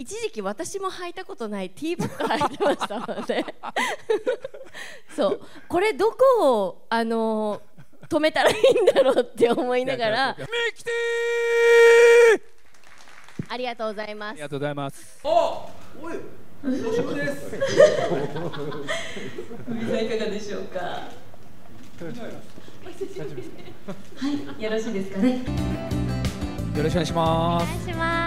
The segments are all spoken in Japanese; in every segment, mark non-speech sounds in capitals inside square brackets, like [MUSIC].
一時期私も履いたことないティーバッグ履いてましたので [LAUGHS] そうこれどこをあのー、止めたらいいんだろうって思いながらありがとうございますありがとうございますおおいお久です。海さんいかがでしょうか。はい、よろしいですかね。よろしくお願いします。お願いします。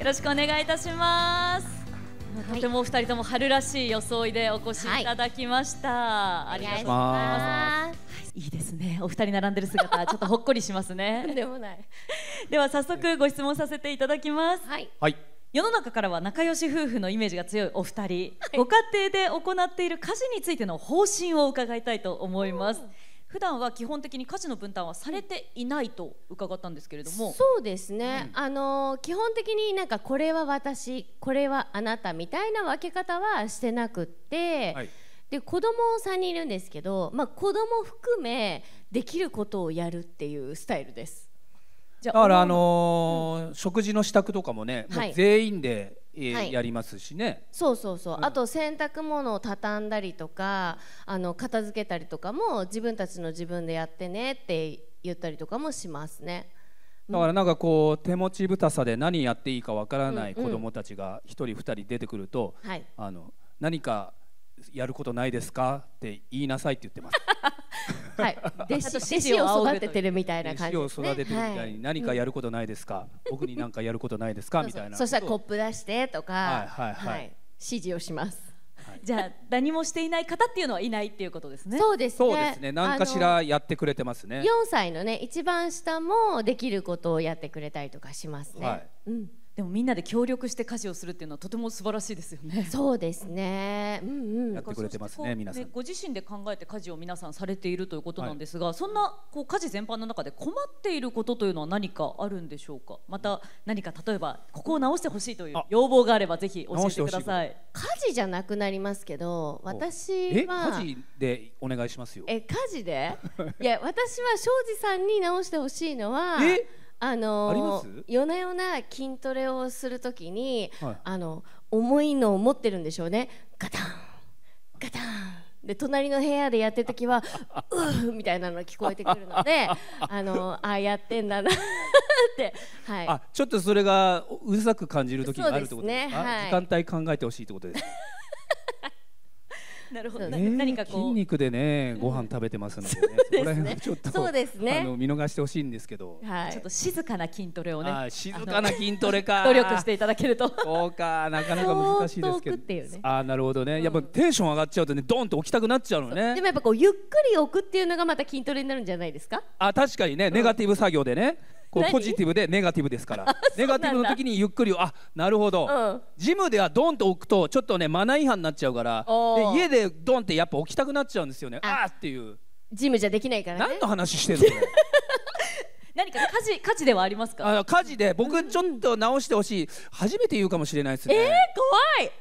よろしくお願いいたします。とてもお二人とも春らしい装いでお越しいただきました。はい、ありがとうございます。いいですね。お二人並んでる姿、[LAUGHS] ちょっとほっこりしますね。でもない。では早速ご質問させていただきます。はい。はい、世の中からは仲良し夫婦のイメージが強いお二人、はい、ご家庭で行っている家事についての方針を伺いたいと思います。普段は基本的に家事の分担はされていないと伺ったんですけれどもそうですね、うん、あの基本的になんかこれは私これはあなたみたいな分け方はしてなくって、はい、で子供さ3人いるんですけど、まあ、子供含めできることをやるっていうスタイルです。だからあのーうん、食事の支度とかもね、もう全員でやりますしね、はい、そうそうそう、うん、あと洗濯物を畳んだりとかあの片付けたりとかも自分たちの自分でやってねって言ったりとかもしますね。だからなんかこう手持ちぶたさで何やっていいかわからない子どもたちが1人2人出てくると、うんうん、あの何かやることないですかって言いなさいって言ってます。[LAUGHS] はい、弟子弟子を育ててるみたいな感じ、ね、弟子を育ててるみたいに、何かやることないですか、はい、僕に何かやることないですかみたいなそしたらコップ出してとか、はいはいはい、指示をします。はい、じゃあ何もしていない方っていうのはいないっていうことですね。そうですね。そうですね。何かしらやってくれてますね。四歳のね一番下もできることをやってくれたりとかしますね。はい、うん。でもみんなで協力して家事をするっていうのはとても素晴らしいですよね。そうですね。うんうん。やってくれてますね皆さん。ご自身で考えて家事を皆さんされているということなんですが、はい、そんなこう家事全般の中で困っていることというのは何かあるんでしょうか。また何か例えばここを直してほしいという要望があればぜひ教えてください。家事じゃなくなりますけど、私は家事でお願いしますよ。え家事で？いや私は庄司さんに直してほしいのは。えあのー、夜な夜な筋トレをするときに、はい、あの重いのを持ってるんでしょうねガタンガタンで隣の部屋でやってる時は「[LAUGHS] うー」みたいなの聞こえてくるので [LAUGHS] あのー、ああやってんだなって、はい、あちょっとそれがうるさく感じる時があるってことですねはい、時間帯考えてほしいってことですなるほど、ね、何かこう筋肉でねご飯食べてますので、ね、そこら辺ちょっとそうですねあの見逃してほしいんですけど、はい、ちょっと静かな筋トレをね静かな筋トレか [LAUGHS] 努力していただけるとそうかなかなか難しいですけど、ね、あなるほどね、やっぱテンション上がっちゃうとねドンと起きたくなっちゃうのねでもやっぱこうゆっくり置くっていうのがまた筋トレになるんじゃないですかあ確かにねネガティブ作業でね、こうポジティブでネガティブですからネガティブの時にゆっくりあなるほど、うん、ジムではドンと置くとちょっとねマナー違反になっちゃうからで家でドンってやっぱ置きたくなっちゃうんですよねああっていうジムじゃできないから、ね、何の話してんの [LAUGHS] 何か家事家事ではありますかあ家事で僕ちょっと直してほしい初めて言うかもしれないですねえー、怖い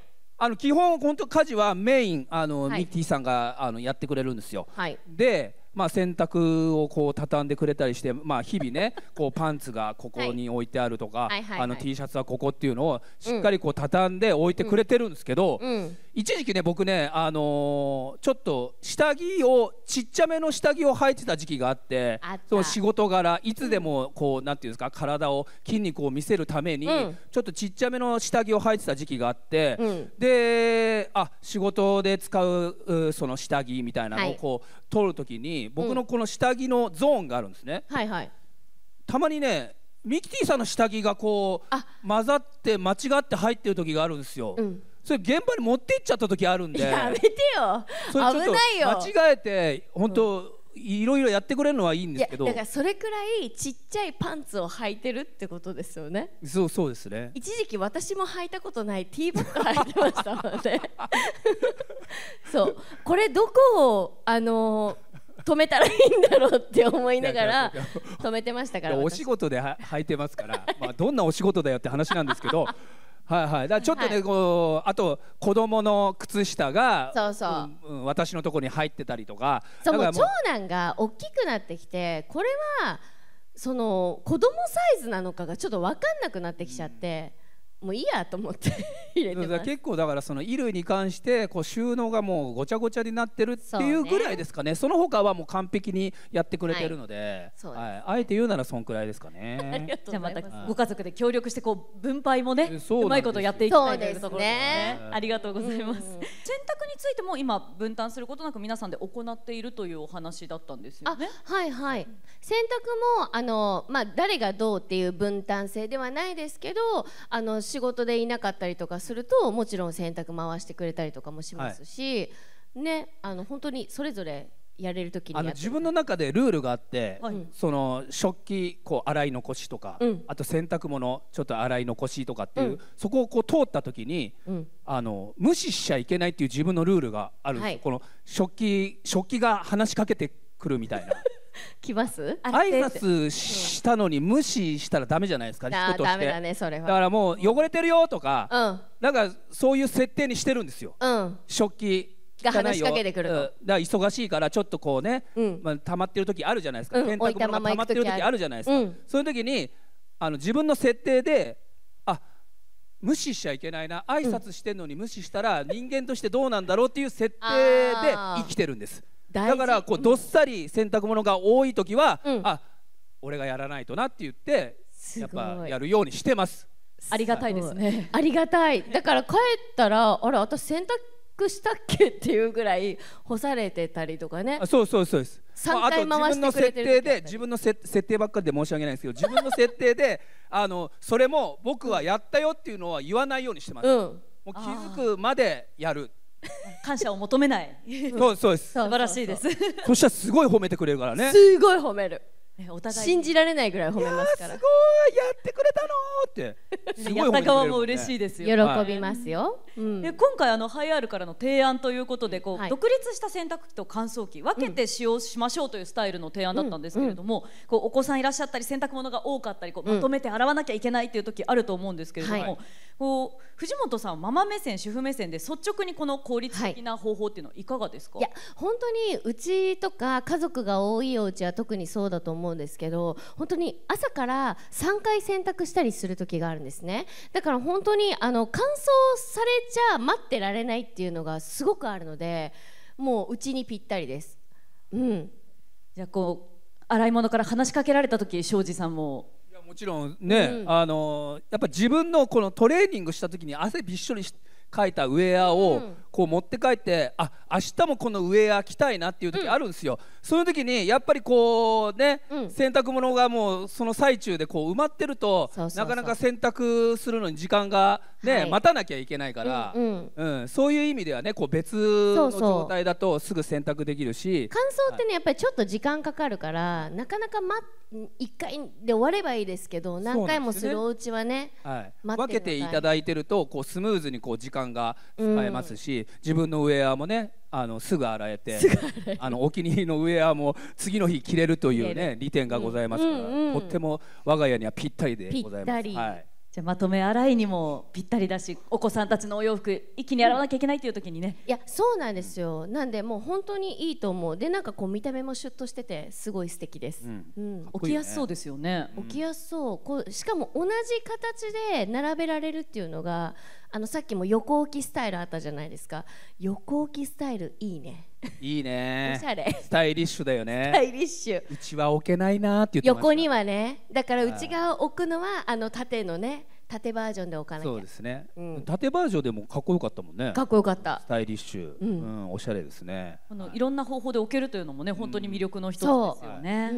あの基本本当家事はメインあの、はい、ミッティさんがあのやってくれるんですよ、はい、でまあ、洗濯をこう畳んでくれたりして、まあ、日々ね [LAUGHS] こうパンツがここに置いてあるとか、あの T シャツはここっていうのをしっかりこう畳んで置いてくれてるんですけど、うんうん一時期ね僕ね、あのー、ちょっと下着をちっちゃめの下着を履いてた時期があってその仕事柄いつでもこう、何、うん、て言うんですか体を筋肉を見せるために、うん、ちょっとちっちゃめの下着を履いてた時期があって、うん、であ仕事で使うその下着みたいなのをこう、はい、取る時に僕のこの下着のゾーンがあるんですね。はいはい、たまにねミキティさんの下着がこう混ざって間違って入ってる時があるんですよ。それ現場に持って行っちゃった時あるんでやめてよ危ないよ間違えて本当、いろいろやってくれるのはいいんですけどだからそれくらいちっちゃいパンツを履いてるってことですよねそうそうですね一時期私も履いたことないティーバッグ履いてましたので [LAUGHS] そうこれどこをあのー止めたらいいんだろうって思いながら止めてましたからお仕事で履いてますからまあどんなお仕事だよって話なんですけどはいはい、だちょっとね、はい、こうあと子供の靴下がそうそう、うん、私のとこに入ってたりとかそうもう長男が大きくなってきてこれはその子供サイズなのかがちょっと分かんなくなってきちゃって、もういいやと思って入れてます結構だからその衣類に関してこう収納がもうごちゃごちゃになってるっていうぐらいですかねその他はもう完璧にやってくれてるので,、はい、ねはい、あえて言うならそんくらいですかね [LAUGHS] じゃあまたご家族で協力してこう分配もねうまいことやっていきたいというところですね、ね、ありがとうございます、うん、洗濯についても今分担することなく皆さんで行っているというお話だったんですよねはいはい、洗濯もあのまあ誰がどうっていう分担制ではないですけどあの仕事でいなかったりとかするともちろん洗濯回してくれたりとかもしますし、はい、ねあの本当にそれぞれやれる時に自分の中でルールがあって、はい、その食器こう洗い残しとか、うん、あと洗濯物ちょっと洗い残しとかっていう、うん、そこをこう通った時に、うん、あの無視しちゃいけないっていう自分のルールがあるんですよ、はい、この食器食器が話しかけてくるみたいな。来ます挨拶したのに無視したらダメじゃないですか、人としてだ、ね、それはだからもう汚れてるよとか、うん、なんかそういう設定にしてるんですよ、うん、食器が話しかけてくるの、だ忙しいからちょっとこうね、うん、まあ、溜まってる時あるじゃないですか、うん、洗濯物が溜まってる時あるじゃないですか、うん、そういう時にあの自分の設定であ無視しちゃいけないな挨拶してんのに無視したら人間としてどうなんだろうっていう設定で生きてるんです。だからこうどっさり洗濯物が多い時は、うん、あ俺がやらないとなって言ってやっぱやるようにしてます。ありがたいですね。ありがたい。だから帰ったら、あれ、私洗濯したっけっていうぐらい干されてたりとかね。あそうそうそうです。三回回してくれてる、まあ、あ自分の設定で、自分の設定ばっかりで申し訳ないんですけど、自分の設定で [LAUGHS] あのそれも僕はやったよっていうのは言わないようにしてます。うん、もう気づくまでやる。感謝を求めない。そうそうです。素晴らしいです。[LAUGHS] そしたらすごい褒めてくれるからね。すごい褒める。お互い信じられないぐらい褒めますからすごいやってくれたのって [LAUGHS] すごい褒めてくれる、ね、やった側も嬉しいですよ喜びますよ、はいうん、で今回あのハイアールからの提案ということでこう、はい、独立した洗濯機と乾燥機分けて使用しましょうというスタイルの提案だったんですけれども、うんうん、こうお子さんいらっしゃったり洗濯物が多かったりこうまとめて洗わなきゃいけないっていう時あると思うんですけれども、はい、こう藤本さんママ目線主婦目線で率直にこの効率的な方法っていうのはいかがですか、いや本当にうちとか家族が多いお家は特にそうだと思う思うんですけど本当に朝から3回洗濯したりする時があるんですねだから本当にあの乾燥されちゃ待ってられないっていうのがすごくあるのでもううちにぴったりです。うん、じゃあこう洗い物から話しかけられた時庄司さんももちろんね、うん、あのやっぱ自分のこのトレーニングした時に汗びっしょりしかいたウェアをこう持って帰って、うん、あ明日もこのウェア着たいなっていう時あるんですよ、うんその時にやっぱりこうね、うん、洗濯物がもうその最中でこう埋まってるとなかなか洗濯するのに時間がね、はい、待たなきゃいけないから、うん、うんうん、そういう意味ではねこう別の状態だとすぐ洗濯できるし乾燥ってね、はい、やっぱりちょっと時間かかるからなかなか待1回で終わればいいですけど何回もするお家はね、ねはい、分けていただいてるとこうスムーズにこう時間が使えますし、自分のウェアもねあのすぐ洗えてあのお気に入りのウェアも次の日着れるというね利点がございますから、とっても我が家にはぴったりでございます。はいじゃまとめ洗いにもぴったりだしお子さんたちのお洋服一気に洗わなきゃいけないという時にね、うん、いやそうなんですよなんでもう本当にいいと思うでなんかこう見た目もシュッとしててすごい素敵です、うんうん、いいね、起きやすそうですよね、起きやすそうこうしかも同じ形で並べられるっていうのがあのさっきも横置きスタイルあったじゃないですか横置きスタイルいいねいいね。おしゃれ。スタイリッシュだよね。スタイリッシュ。うちは置けないなって横にはね、だから内側を置くのはあの縦のね。縦バージョンで置かなきそうですね、うん、縦バージョンでもかっこよかったもんねかっこよかったスタイリッシュ、うん、うん、おしゃれですねあの、はい、いろんな方法で置けるというのもね本当に魅力の一つですよね、う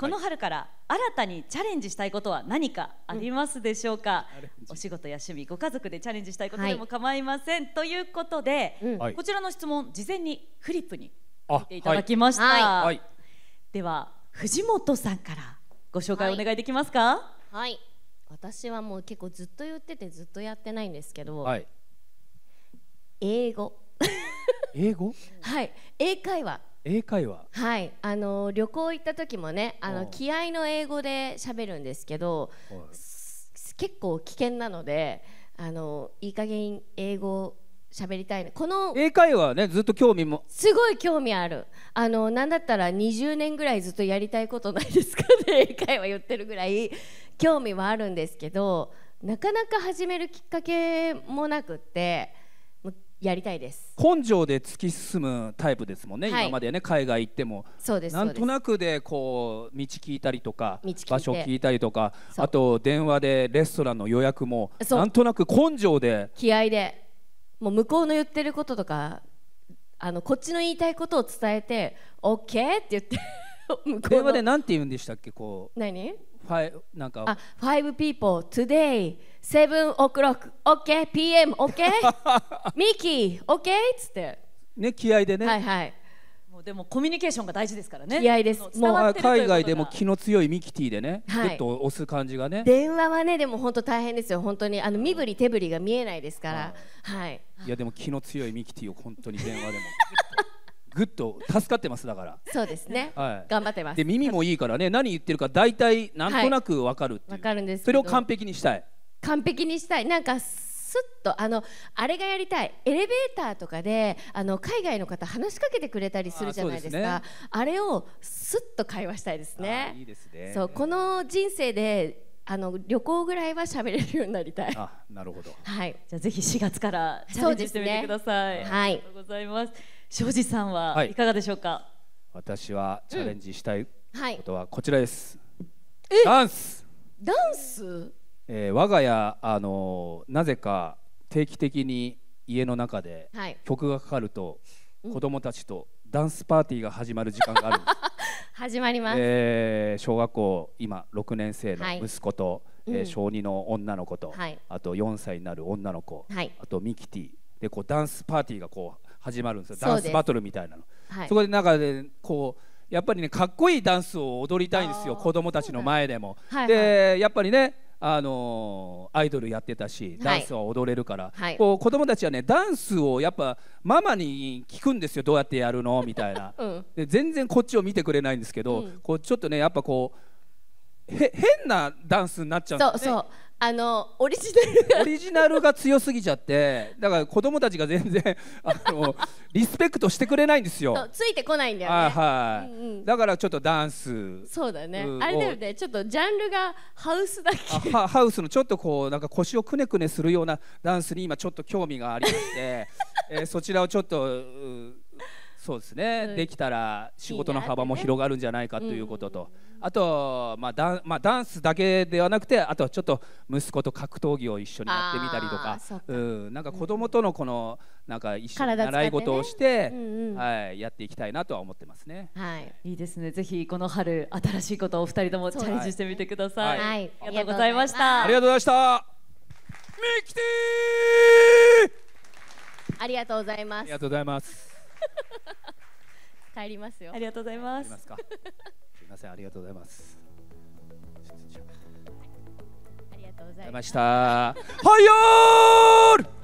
この春から新たにチャレンジしたいことは何かありますでしょうか、お仕事や趣味ご家族でチャレンジしたいことでも構いません、ということで、こちらの質問事前にフリップに書いていただきました、では藤本さんからご紹介お願いできますかはい私はもう結構ずっと言っててずっとやってないんですけど、英語英語はい英会話英会話はいあの旅行行った時もねあの気合の英語で喋るんですけど、結構危険なのであのいい加減英語喋りたいこの英会話ねずっと興味もすごい興味あるあの何だったら20年ぐらいずっとやりたいことないですかね [LAUGHS] 英会話言ってるぐらい興味はあるんですけどなかなか始めるきっかけもなくってやりたいです根性で突き進むタイプですもんね、はい、今までね海外行ってもそうですなんとなくでこう道聞いたりとか場所聞いたりとかあと電話でレストランの予約もなんとなく根性で気合でもう向こうの言ってることとかあのこっちの言いたいことを伝えて OK って言って [LAUGHS] 向こう電話で何て言うんでしたっけこう何ファイなんか「あファイブピーポートゥデイセブンオクロック、オッケー、PM、オッケー、ミッキー、オッケーっつって。ね、気合でね。はいはい。もうでもコミュニケーションが大事ですからね。気合です。もう海外でも気の強いミキティでね、はい、と押す感じがね。電話はね、でも本当大変ですよ。本当にあの身振り手振りが見えないですから。はい。いやでも気の強いミキティを本当に電話でも。[LAUGHS] ぐっと助かってますだからそうですね、はい、頑張ってますで耳もいいからね何言ってるか大体なんとなく分かるっていう、はい、分かるんですそれを完璧にしたい完璧にしたいなんかスッとあのあれがやりたいエレベーターとかであの海外の方話しかけてくれたりするじゃないですかあ、ね、あれをスッと会話したいですね。いいですねそうこの人生であの旅行ぐらいは喋れるようになりたい。あ、なるほど。はい、じゃあぜひ4月からチャレンジしてみてください。ね、はい、ありがとうございます。庄司さんはいかがでしょうか。はい、私はチャレンジしたいことはこちらです。うんはい、ダンス。ダンス。えー、我が家、あのー、なぜか定期的に家の中で曲がかかると、はい、子供たちとダンスパーティーが始まる時間があるんです始まります、えー、小学校今6年生の息子と、はい、えー、小2の女の子と、はい、あと4歳になる女の子、はい、あとミキティでこうダンスパーティーがこう始まるんですよダンスバトルみたいなの。はい、そこでなんかでこうやっぱりねかっこいいダンスを踊りたいんですよ子供たちの前でも。はいはい、でやっぱりねあのアイドルやってたしダンスは踊れるから、はい、こう子供たちはねダンスをやっぱママに聞くんですよどうやってやるの [LAUGHS] みたいな、うん、で全然こっちを見てくれないんですけど、うん、こうちょっとねやっぱこうへ変なダンスになっちゃうんですね。そうそうあのオリジナルオリジナルが強すぎちゃってだから子供たちが全然 [LAUGHS] あのリスペクトしてくれないんですよついてこないんだよねはい、うんうん、だからちょっとダンスそうだね、あれだよねちょっとジャンルがハウスだけハウスのちょっとこうなんか腰をくねくねするようなダンスに今ちょっと興味がありまして、[LAUGHS] えー、そちらをちょっとそうですね、うんできたら仕事の幅も広がるんじゃないかということと、あと、まあダンまあ、ダンスだけではなくてあとはちょっと息子と格闘技を一緒にやってみたりとかーうん、なんか子供とのこの、なんか一緒に習い事をして、うんうはい、やっていきたいなとは思ってますね。はい。いいですね。ぜひこの春新しいことをお二人ともチャレンジしてみてください。ははいありがとうございましたありがとうございましたミキティありがとうございますありがとうございます。帰りますよありがとうございますすみませんありがとうございますありがとうございましたはよ